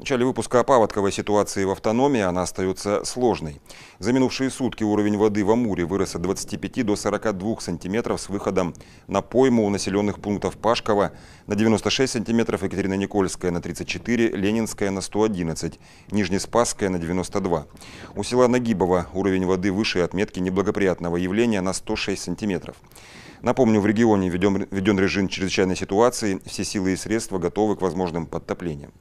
В начале выпуска о паводковой ситуации в автономии она остается сложной. За минувшие сутки уровень воды в Амуре вырос от 25 до 42 сантиметров с выходом на пойму у населенных пунктов Пашкова на 96 сантиметров, Екатерино-Никольская на 34, Ленинская на 111, Нижнеспасская на 92. У села Нагибово уровень воды выше отметки неблагоприятного явления на 106 сантиметров. Напомню, в регионе введен режим чрезвычайной ситуации, все силы и средства готовы к возможным подтоплениям.